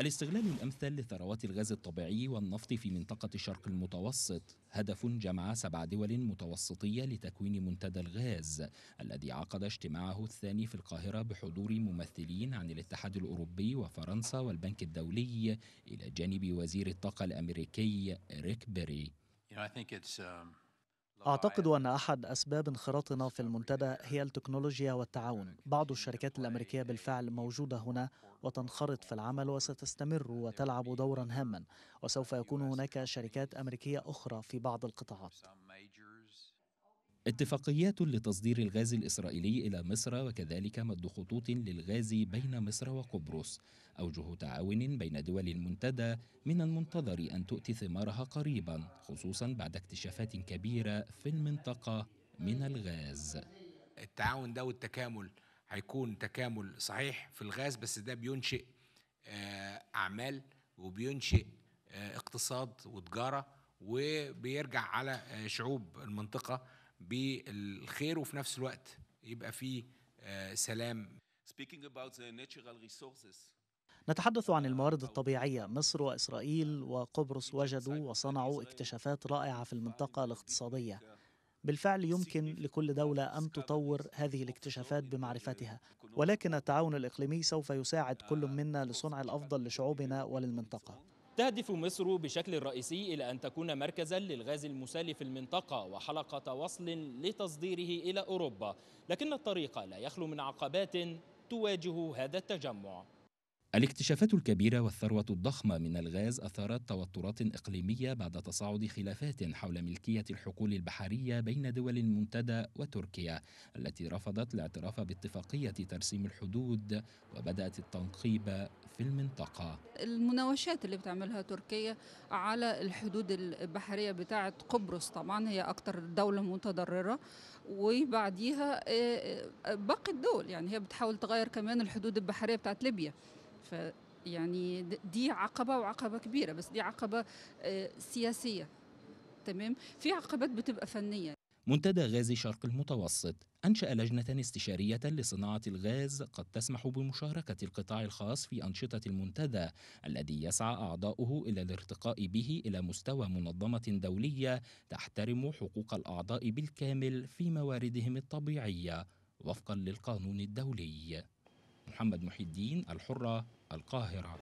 الاستغلال الأمثل لثروات الغاز الطبيعي والنفط في منطقة الشرق المتوسط هدف جمع سبع دول متوسطية لتكوين منتدى الغاز الذي عقد اجتماعه الثاني في القاهرة بحضور ممثلين عن الاتحاد الأوروبي وفرنسا والبنك الدولي إلى جانب وزير الطاقة الأمريكي ريك بيري. You know, I think it's, um... أعتقد أن أحد أسباب انخراطنا في المنتدى هي التكنولوجيا والتعاون بعض الشركات الأمريكية بالفعل موجودة هنا وتنخرط في العمل وستستمر وتلعب دورا هاما وسوف يكون هناك شركات أمريكية أخرى في بعض القطاعات اتفاقيات لتصدير الغاز الإسرائيلي إلى مصر وكذلك مد خطوط للغاز بين مصر وقبرص أوجه تعاون بين دول المنتدى من المنتظر أن تؤتي ثمارها قريبا خصوصا بعد اكتشافات كبيرة في المنطقة من الغاز التعاون ده والتكامل هيكون تكامل صحيح في الغاز بس ده بينشئ آه، أعمال وبينشئ آه، اقتصاد وتجارة وبيرجع على آه، شعوب المنطقة بالخير وفي نفس الوقت يبقى فيه آه، سلام نتحدث عن الموارد الطبيعية مصر وإسرائيل وقبرص وجدوا وصنعوا اكتشافات رائعة في المنطقة الاقتصادية بالفعل يمكن لكل دولة أن تطور هذه الاكتشافات بمعرفتها ولكن التعاون الإقليمي سوف يساعد كل uh, منا لصنع الأفضل لشعوبنا وللمنطقة تهدف مصر بشكل رئيسي إلى أن تكون مركزا للغاز المسال في المنطقة وحلقة وصل لتصديره إلى أوروبا لكن الطريق لا يخلو من عقبات تواجه هذا التجمع الاكتشافات الكبيرة والثروة الضخمة من الغاز أثارت توترات إقليمية بعد تصاعد خلافات حول ملكية الحقول البحرية بين دول المنتدى وتركيا التي رفضت الاعتراف باتفاقية ترسيم الحدود وبدأت التنقيب في المنطقة المناوشات اللي بتعملها تركيا على الحدود البحرية بتاعة قبرص طبعا هي أكثر دولة متضررة وبعديها آه، آه، باقي الدول يعني هي بتحاول تغير كمان الحدود البحرية بتاعة ليبيا ف يعني دي عقبه وعقبه كبيره بس دي عقبه آه، سياسيه تمام في عقبات بتبقى فنيه منتدى غاز شرق المتوسط أنشأ لجنة استشارية لصناعة الغاز قد تسمح بمشاركة القطاع الخاص في أنشطة المنتدى الذي يسعى أعضاؤه إلى الارتقاء به إلى مستوى منظمة دولية تحترم حقوق الأعضاء بالكامل في مواردهم الطبيعية وفقا للقانون الدولي محمد محي الدين الحرة القاهرة